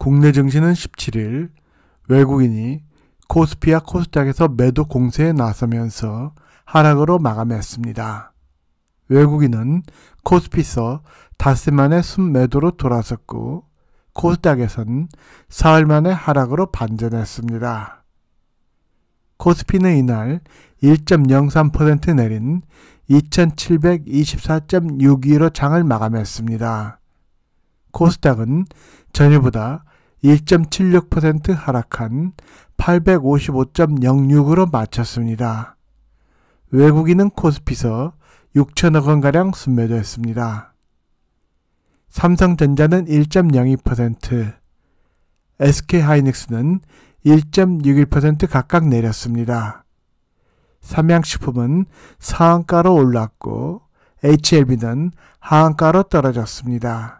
국내 증시는 17일 외국인이 코스피와 코스닥에서 매도 공세에 나서면서 하락으로 마감했습니다. 외국인은 코스피서 닷새 만에 순매도로 돌아섰고 코스닥에선 사흘 만에 하락으로 반전했습니다. 코스피는 이날 1.03% 내린 2724.62로 장을 마감했습니다. 코스닥은 전일보다 1.76% 하락한 855.06으로 마쳤습니다. 외국인은 코스피서 6천억 원가량 순매도했습니다. 삼성전자는 1.02%, SK하이닉스는 1.61% 각각 내렸습니다. 삼양식품은 상한가로 올랐고 HLB는 하한가로 떨어졌습니다.